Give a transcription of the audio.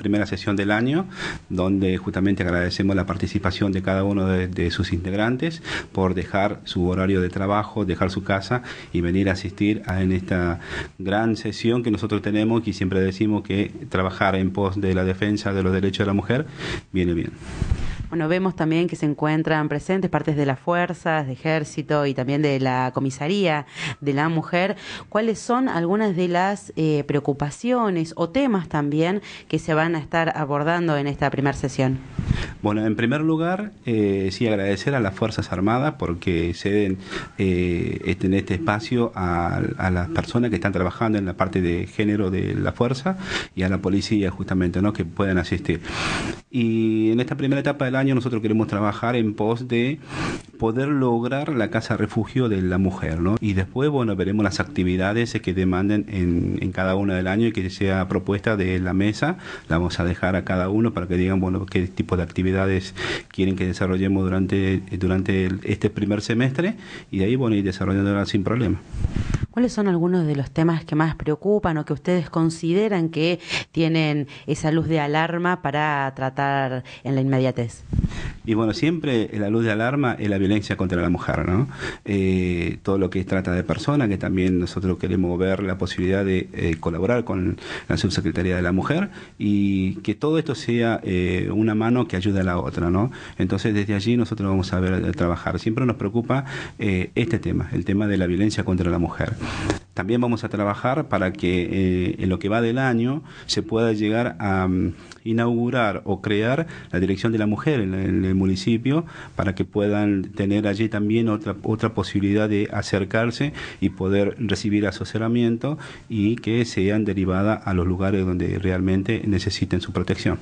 primera sesión del año, donde justamente agradecemos la participación de cada uno de, sus integrantes por dejar su horario de trabajo, dejar su casa y venir a asistir en esta gran sesión que nosotros tenemos y siempre decimos que trabajar en pos de la defensa de los derechos de la mujer viene bien. Bueno, vemos también que se encuentran presentes partes de las fuerzas, de ejército y también de la comisaría de la mujer. ¿Cuáles son algunas de las eh, preocupaciones o temas también que se van a estar abordando en esta primera sesión? Bueno, en primer lugar, eh, sí agradecer a las Fuerzas Armadas porque ceden eh, este, en este espacio a, a, las personas que están trabajando en la parte de género de la fuerza y a la policía justamente, ¿no? Que puedan asistir. Y en esta primera etapa del año nosotros queremos trabajar en pos de poder lograr la casa refugio de la mujer, ¿no? Y después, bueno, veremos las actividades que demanden en, en cada uno del año y que sea propuesta de la mesa. La vamos a dejar a cada uno para que digan, bueno, qué tipo de actividades quieren que desarrollemos durante, durante este primer semestre y de ahí, bueno, ir desarrollándola sin problema. ¿Cuáles son algunos de los temas que más preocupan o que ustedes consideran que tienen esa luz de alarma para tratar en la inmediatez? Y bueno, siempre la luz de alarma es la violencia contra la mujer, ¿no? Eh, todo lo que trata de personas, que también nosotros queremos ver la posibilidad de eh, colaborar con la subsecretaría de la mujer y que todo esto sea eh, una mano que ayude a la otra, ¿no? Entonces, desde allí nosotros vamos a ver trabajar. Siempre nos preocupa este tema, el tema de la violencia contra la mujer. También vamos a trabajar para que eh, en lo que va del año se pueda llegar a mm, inaugurar o crear la Dirección de la Mujer en, el municipio para que puedan tener allí también otra, otra posibilidad de acercarse y poder recibir asesoramiento y que sean derivadas a los lugares donde realmente necesiten su protección.